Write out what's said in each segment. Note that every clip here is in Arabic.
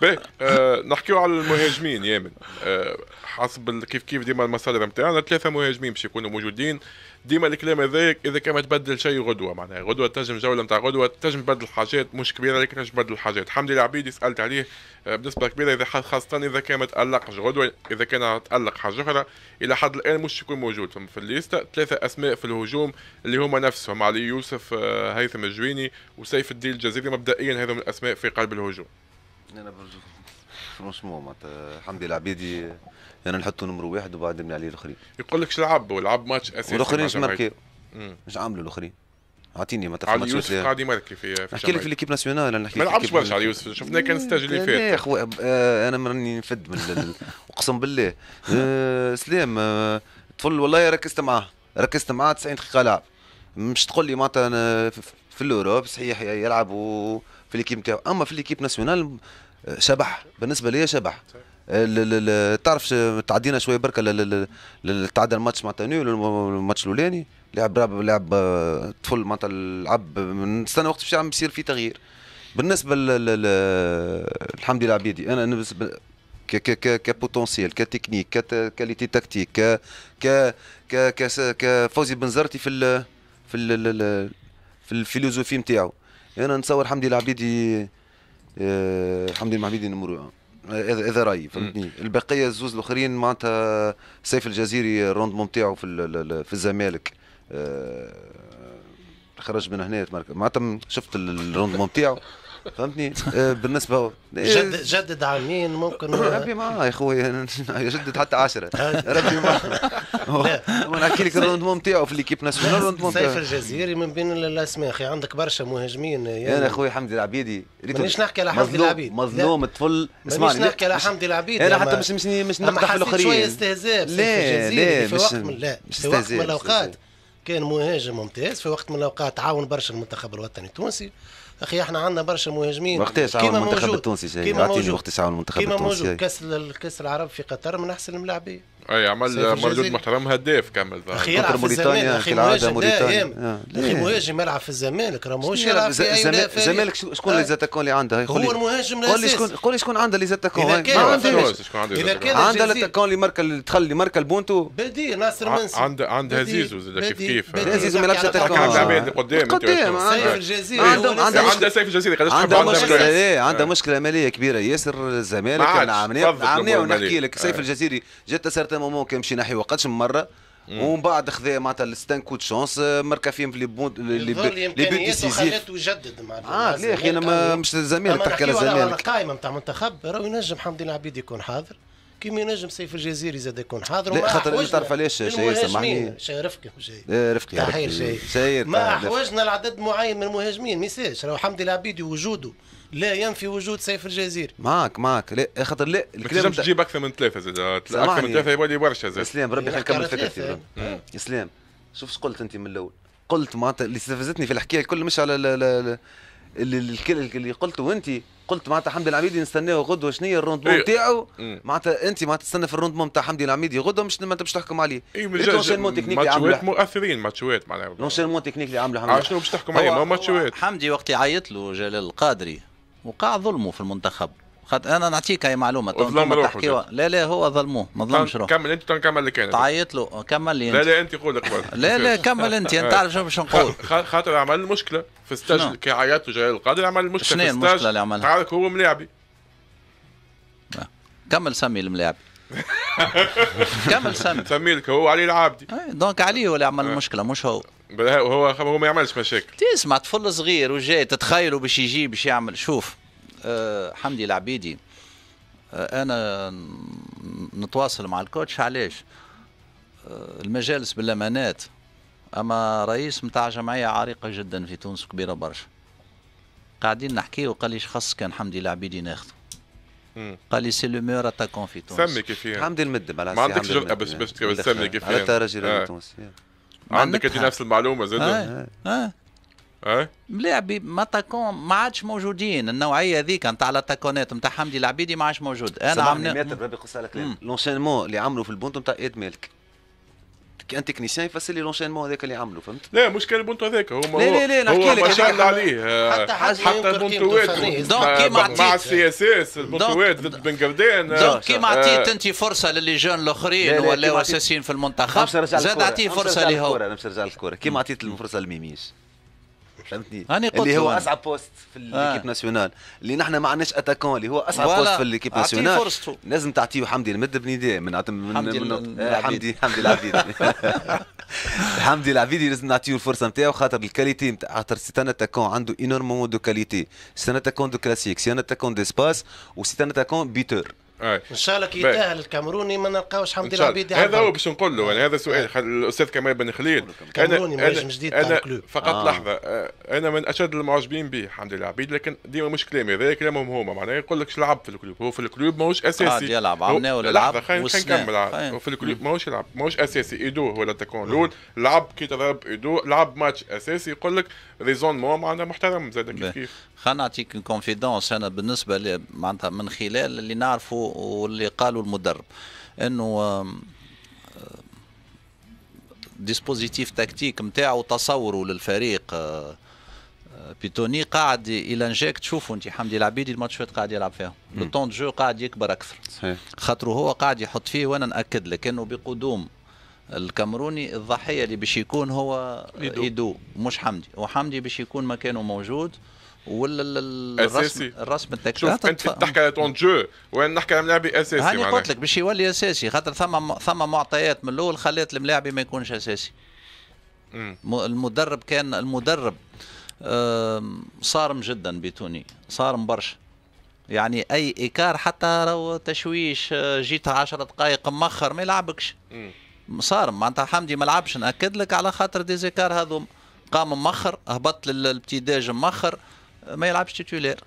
باهي آه نحكيو على المهاجمين يامن آه حسب كيف كيف ديما المصادر نتاعنا ثلاثه مهاجمين باش يكونوا موجودين ديما الكلام هذاك اذا كان ما تبدل شيء غدوه معناها غدوه تنجم جوله نتاع غدوه تنجم تبدل حاجات مش كبيره لكن تنجم تبدل حاجات حمدي العبيدي سالت عليه آه، بنسبه كبيره اذا خاصه اذا كان ما تالقش غدوه اذا كان تالق حاجه اخرى الى حد الان مش يكون موجود في الليستا ثلاثه اسماء في الهجوم اللي هما نفسهم علي يوسف آه، هيثم الجويني وسيف الدين الجزيري مبدئيا من الاسماء في قلب الهجوم انا فرونشمون معناتها الحمد لله عبيدي انا نحطه نمرو واحد وبعد من عليه الاخرين يقول لك شلعب ولعب ماتش اساسي والاخرين مش ماركي مش عاملوا الاخرين اعطيني ما تفهمش علي يوسف قاعد يماركي في نحكي لك في ليكيب ناسيونال نحكي ما لعبش برشا علي يوسف شفناه كان ستاج اللي فات يا اخو آه، انا راني نفد من اقسم بالله أه سلام آه، طفل والله ركزت معاه ركزت معاه 90 دقيقه لعب مش تقول لي معناتها في الاوروب صحيح يلعب في ليكيب نتاعو اما في ليكيب ناسيونال شبح بالنسبه لي شبح تعرف تعدينا شويه بركه تعدى الماتش مع تانيو الماتش الاولاني لعب لعب آه، طفل معناتها لعب نستنى وقت باش يصير في تغيير بالنسبه لله العبيدي انا بالنسبه كتكنيك كاليتي تكتيك ك ك ك كفوزي بنزرتي في ال في ال في الفيلوزوفي نتاعو انا نتصور حمدي العبيدي آه، حمدي المعبيدي نمرو هذا آه. اذا راي فهمتني البقيه الزوز الاخرين معناتها سيف الجزيري الروندمون نتاعو في في الزمالك آه، خرج من هنا معناتها شفت الروندمون نتاعو فهمتني آه، بالنسبه آه، جدد جدد عامين ممكن ربي معاه يا خويا جدد حتى 10 ربي معاه نحكي لك الروندمون نتاعو في ليكيب ناسيونال الروندمون سيف الجزيري من بين الاسماء اخي عندك برشا مهاجمين انا خويا حمدي العبيدي مانيش نحكي على حمدي العبيدي مظلوم الطفل مانيش نحكي على حمدي العبيدي انا حتى مش مش مش نقدح في الاخرين شويه استهزاء لا الجزيري في وقت من لا في وقت من الاوقات كان مهاجم ممتاز في وقت من الاوقات عاون برشا المنتخب الوطني التونسي اخي احنا عندنا برشا مهاجمين وقت عاون المنتخب التونسي كيما موجود وقت عاون المنتخب التونسي كيما موجود كاس الكاس العرب في قطر من احسن الملاعبين اي عمل مردود محترم هداف كمل اخي يلعب في الزمالك اخي موريتانيا آه، اخي مهاجم يلعب في الزمالك راه ماهوش يلعب في الزمالك شكون آه. لي زاتاكون اللي عنده هو المهاجم الاساسي قول لي شكون قول لي شكون عنده اللي زاتاكون ما عندهاش اذا كان عندها الاتاكون اللي ماركا اللي دخل اللي ماركا البونتو بديل ناصر منسي عنده عنده هزيزو زاد كيف كيف هزيزو ما يلعبش اتاكون عندها عباد قدام قدام عنده الجزيرة سيف الجزيري قداش عنده مشكلة إيه، عنده مشكلة مالية كبيرة ياسر الزمالك عملناها ونحكي لك سيف الجزيري جات صارت سارتان مومون كان مشينا ناحيه وقتش من مره ومن بعد خذا معناتها الستان كو شونس مركا فيهم في لي بون لي بوت ديسيزيف خليته يجدد معناتها اه لا اخي انا مش زميلك تحكي على الزمالك القائمه نتاع منتخب راهو ينجم حمدي العبيد يكون حاضر كيما ينجم سيف الجزيري زاد يكون حاضر لا خاطر تعرف علاش شاير سامحني شاير رفقي شاير رفقي تحير ما احوجنا العدد معين من المهاجمين ما يساش راهو حمدي العبيدي وجوده لا ينفي وجود سيف الجزيري معك معك لا خاطر لا الكلام مش تجيب اكثر من ثلاثه زاد اكثر من ثلاثه يولي برشا زاد اسلام ربي يخليك نكمل فكرتي اسلام شوف قلت انت من الاول قلت معناتها اللي استفزتني في الحكايه الكل مش على اللي اللي قلته وانت قلت معناتها حمدي العميدي نستناه غدوه شنو هي الروندمون نتاعو أيوة. معناتها انت معناتها تستنى في الروندمون نتاع حمدي العميدي غدوه مش ما انت باش تحكم عليه اي من لونشينمون تكنيك اللي عامله مؤثرين ماتشوات معناها لونشينمون تكنيك اللي عامله حمدي آه، شنو باش تحكم عليه ماتشوات حمدي وقت يعيط له جلال القادري وقع ظلمه في المنتخب خاطر انا نعطيك هاي معلومه ظلم روحه لا لا هو ظلموه ما ظلمش روحه كمل انت كمل اللي كان تعيط له كمل لي انت. لا لا انت قول قبل لا لا كمل انت انت يعني تعرف شنو باش نقول خاطر عمل مشكله في ستاج كي عيطت جلال القادر عمل مشكله شنو المشكله اللي عملها؟ تعرف هو ملاعبي كمل سمي الملاعبي كمل سمي سمي لك هو علي العابدي إيه، دونك علي هو اللي عمل آه. المشكله مش هو هو هو ما يعملش مشاكل تسمع طفل صغير وجاي تتخيلوا باش يجي باش يعمل شوف آه، حمدي العبيدي آه، انا نتواصل مع الكوتش علاش آه، المجالس بالامانات اما رئيس متاع جمعيه عريقه جدا في تونس كبيره برشا قاعدين نحكي وقال لي خاص كان حمدي العبيدي ناخذه قال لي سي لو مور اتاكون في تونس سمي كيفين حمدي المدم ما عندكش جرأة باش باش سمي كيفين هذا راجل تونسي عندك انت نفس المعلومه زاد اه, آه. أه؟ ما تكون ما عادش موجودين النوعيه هذيك نتاع لاتاكونات نتاع حمدي العبيدي ما عادش موجود انا عملنا ماتر ربي يقص على كلام لونشينمون اللي عملوا في البونتو نتاع ايد مالك كان تكنيسيان يفسر لي لونشينمون هذاك اللي عملوا فهمت لا مش كان البونتو هذاك هو لا لا لا نحكي لك عليه حتى حتى البونتوات دونك كيما عطيت مع السي اس اس البونتوات ضد بن قردان دونك كيما آه. عطيت انت فرصه للي جون الاخرين ولاو اساسيين في المنتخب زاد اعطيه فرصه لهو انا نرجع للكره كيما عطيت الفرصه لميميش فهمتني اللي هو اصعب بوست في آه. ليكيب ناسيونال اللي نحن ما عندناش اتاكون اللي هو اصعب بوست في ليكيب ناسيونال لازم تعطيه حمدي المد بن من من حمدي من حمدي حمدي العبيدي حمدي العبيدي لازم نعطيه الفرصه نتاعو خاطر الكاليتي نتاع خاطر سي اتاكون عنده انورمومون دو كاليتي سي اتاكون دو كلاسيك سي اتاكون ديسباس وسي ان اتاكون بيتور إيه. ان شاء الله كي يتاهل الكامروني ما نلقاوش حمدي العبيدي هذا هو باش نقول له يعني هذا سؤال إيه. الاستاذ كمال بن خليل كامروني مهاجم جديد أنا فقط آه. لحظه أه، انا من اشد المعجبين به حمدي العبيد لكن ديما مش كلامي هذا كلامهم هما معناها يقول لك لعب في الكلوب هو في الكلوب ماهوش اساسي قاعد يلعب عمنا ولا لعب خلينا نكمل هو في الكلوب ماهوش يلعب ماهوش اساسي ايدو ولا تكون لول لعب كي تضرب ايدو لعب ماتش اساسي يقول لك ريزون مو معناها محترم زاد كيف كيف خلينا نعطيك كونفيدونس انا بالنسبه لي معناتها من خلال اللي نعرفه واللي قالوا المدرب انه ديسبوزيتيف تكتيك نتاعو تصوره للفريق آه، آه، بيتوني قاعد الى يلانجيك تشوفوا انت حمدي العبيدي الماتش فات قاعد يلعب فيهم لو طون جو قاعد يكبر اكثر صحيح خاطر هو قاعد يحط فيه وانا ناكد لك انه بقدوم الكاميروني الضحيه اللي باش يكون هو ايدو يدو مش حمدي وحمدي باش يكون مكانه موجود ولا الرسم الرسم التكتيك شوف انت تحكي على تون جو وين نحكي على ملاعبي اساسي هاني قلت لك باش يولي اساسي خاطر ثم ثم معطيات من الاول خلات الملاعبي ما يكونش اساسي المدرب كان المدرب صارم جدا بتوني صارم برشا يعني اي ايكار حتى لو تشويش آه، جيت 10 دقائق مخر ما يلعبكش صارم معناتها حمدي ما لعبش ناكد لك على خاطر ديزيكار هذو قام مخر هبط للابتداج مخر ما يلعبش تيتولير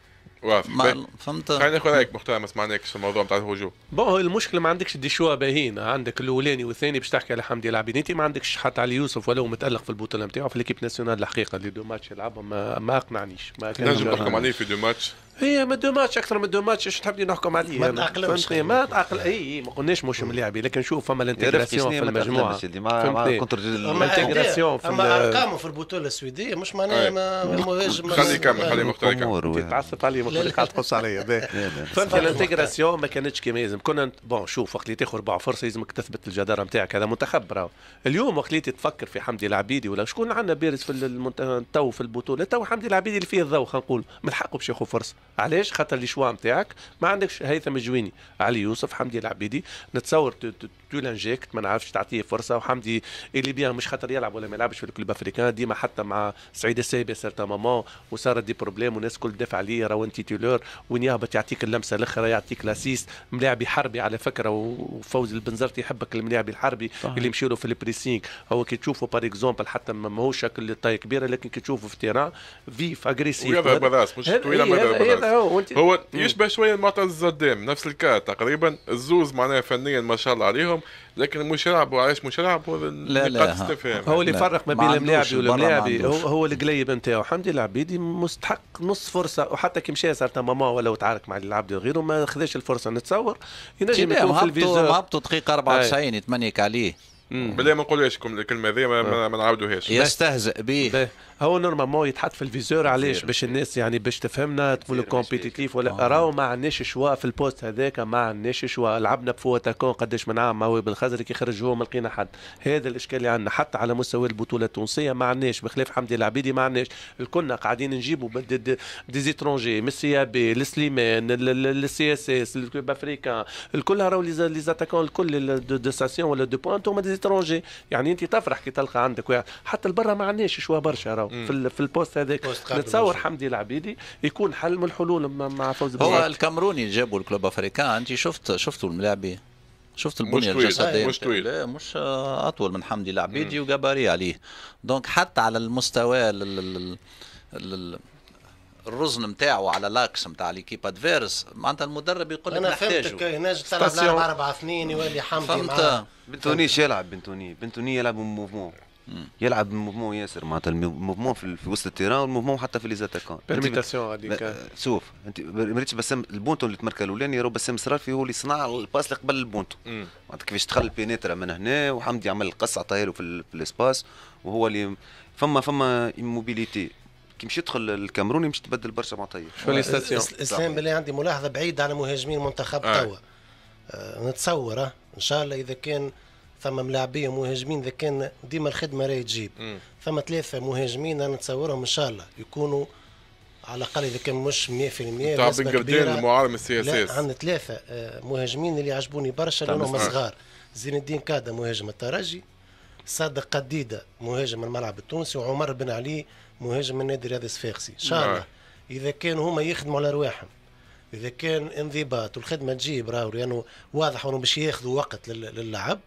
واضح ما... فهمت خلينا ناخذ رايك مختار ما سمعناكش في الموضوع نتاع الهجوم بون المشكله ما عندكش دي شوا باهين عندك الاولاني والثاني باش تحكي على حمدي انت ما عندكش حتى علي يوسف ولو متالق في البطوله نتاعو في ليكيب ناسيونال الحقيقه اللي دو ماتش يلعبهم ما, ما اقنعنيش ما كان نجم نحكم عليه في دو ماتش هي إيه، ما دو ماتش اكثر من دو ماتش ايش تحبني نحكم عليه ما تعقلش إيه، ما تعقل اي إيه، ما قلناش مش ملاعبي لكن شوف فما الانتجراسيون في المجموعه فهمتني الانتجراسيون في اما ارقامه في البطوله السويديه مش معناها ما خليه يكمل خليه مختار يكمل تعصب عليه كلامك وليك عم تحوس إيه. علي فهمت الانتجراسيون ما كانتش كيما لازم كنا بون شوف وقت اللي تاخذ اربع فرصه لازمك تثبت الجداره نتاعك هذا منتخب راه اليوم وقت اللي تفكر في حمدي العبيدي ولا شكون عندنا بارز في تو في البطوله تو حمدي العبيدي اللي فيه الضوء خلينا نقول من حقه باش ياخذ فرصه علاش خاطر لي شوا نتاعك ما عندكش هيثم الجويني علي يوسف حمدي العبيدي نتصور تولنجي كنت ما نعرفش تعطيه فرصه وحمدي اللي بيان مش خاطر يلعب ولا ما يلعبش في الكلوب افريكان ديما حتى مع سعيد السايبي سيرتا مامون وصارت دي بروبليم والناس الكل تدافع عليه راهو انت تيلور وين يهبط يعطيك اللمسه الاخرى يعطيك لاسيس ملاعبي حربي على فكره وفوز البنزرتي يحبك الملاعبي الحربي طيب. اللي يمشي في البريسينغ هو كي تشوفه بار اكزومبل حتى ماهوش شكل طاي كبيره لكن كي تشوفه في التيران فيف اجريسيف ويظهر براس مش طويله ما هو, هو يشبه شويه معتز الزدام نفس الكار تقريبا الزوز معناها فنيا ما شاء الله عليهم اليوم لكن مش يلعبوا علاش مش يلعبوا لا لا استفهام هو اللي يفرق ما بين الملاعب والملاعب هو, هو القليب نتاعو حمدي العبيدي مستحق نص فرصه وحتى كي مشى صارت ماما ولو تعارك مع العبدي غيره ما خذاش الفرصه نتصور ينجم يكون في الفيزا هبطوا دقيقه 94 يتمنيك عليه بلا ما نقولوش الكلمه هذه ما, ما نعاودوهاش يستهزئ به هو نورمالمون يتحط في الفيزور علاش باش الناس يعني باش تفهمنا تقول كومبيتيتيف ولا آه. راهو ما عندناش شواء في البوست هذاك ما عندناش شواء لعبنا بفوتا كون قداش من عام هو بالخزر كي خرج هو ما لقينا حد هذا الاشكال اللي عندنا حتى على مستوى البطوله التونسيه ما عندناش بخلاف حمدي العبيدي ما عندناش الكلنا قاعدين نجيبوا ديزيترونجي من السي بي لسليمان للسي اس اس الكلوب افريكان الكل راهو لي زاتاكون الكل دو ساسيون ولا دو بوان هما ليزيترونجي يعني انت تفرح كي تلقى عندك واحد حتى البرة ما عندناش شوا برشا راهو في, في البوست هذاك نتصور حمدي العبيدي يكون حل من الحلول مع فوز هو الكاميروني جابوا الكلوب افريكان انت شفت شفتوا الملاعبي شفت البنيه الجسديه مش طويل لا مش اطول من حمدي العبيدي وجباري عليه دونك حتى على المستوى لل... لل... الرزن نتاعو على لاكس نتاع ليكيب ادفيرس معناتها المدرب يقول لك انا فهمتك ينجم تلعب لاعب اربع اثنين يولي حمدي فهمت بنتونيش يلعب بنتوني بنتوني يلعب موفمون يلعب موفمون ياسر معناتها الموفمون في, في وسط التيران والموفمون حتى في ليزاتاكون بيرميتاسيون هذيك شوف انت مريتش بسام البونتو اللي تمركا الاولاني راهو بسام صرافي هو اللي صنع الباس اللي قبل البونتو معناتها كيفاش دخل البينيترا من هنا وحمدي عمل القص عطاها له في, في الاسباس وهو اللي فما فما موبيليتي كي مش يدخل الكاميروني مش تبدل برشا معطيه شو الاستاسيون اسلام بالله عندي ملاحظه بعيده على مهاجمين منتخب آه. توا آه نتصور آه. ان شاء الله اذا كان ثم ملاعبيه مهاجمين اذا كان ديما الخدمه راهي تجيب ثم ثلاثه مهاجمين انا نتصورهم ان شاء الله يكونوا على الاقل اذا كان مش 100% تاع بن قبدان المعارم السي اس اس عندنا ثلاثه آه، مهاجمين اللي عجبوني برشا طيب، لانهم صغار زين الدين كادا مهاجم الترجي صادق قديده مهاجم الملعب التونسي وعمر بن علي مهاجم النادي الرياضي الصفاقسي ان شاء الله نعم. اذا كان هما يخدموا على رواحهم اذا كان انضباط والخدمه تجيب راهو لانه يعني واضح انه باش ياخذوا وقت للعب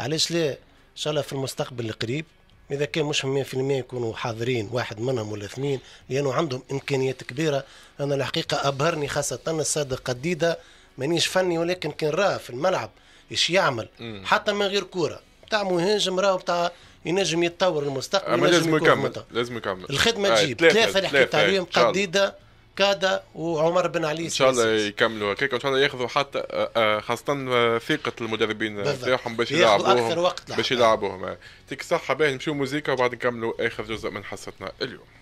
علاش لا ان شاء الله في المستقبل القريب اذا كان مش 100% يكونوا حاضرين واحد منهم ولا اثنين لانه عندهم امكانيات كبيره انا الحقيقه ابهرني خاصه الصادق قديده مانيش فني ولكن كان راه في الملعب ايش يعمل حتى من غير كوره بتاع مهاجم راهو بتاع ينجم يتطور المستقبل ينجم لازم يكمل لازم يكمل الخدمه آه، تجيب ثلاثه اللي حكيت عليهم قديده كادا وعمر بن علي ان شاء الله يكملوا هكاك وان شاء الله ياخذوا حتى آه، آه، خاصه ثقه المدربين نتاعهم باش يلعبوهم باش يلعبوهم يعطيك الصحه باهي نمشيو موزيكا وبعد نكملوا اخر جزء من حصتنا اليوم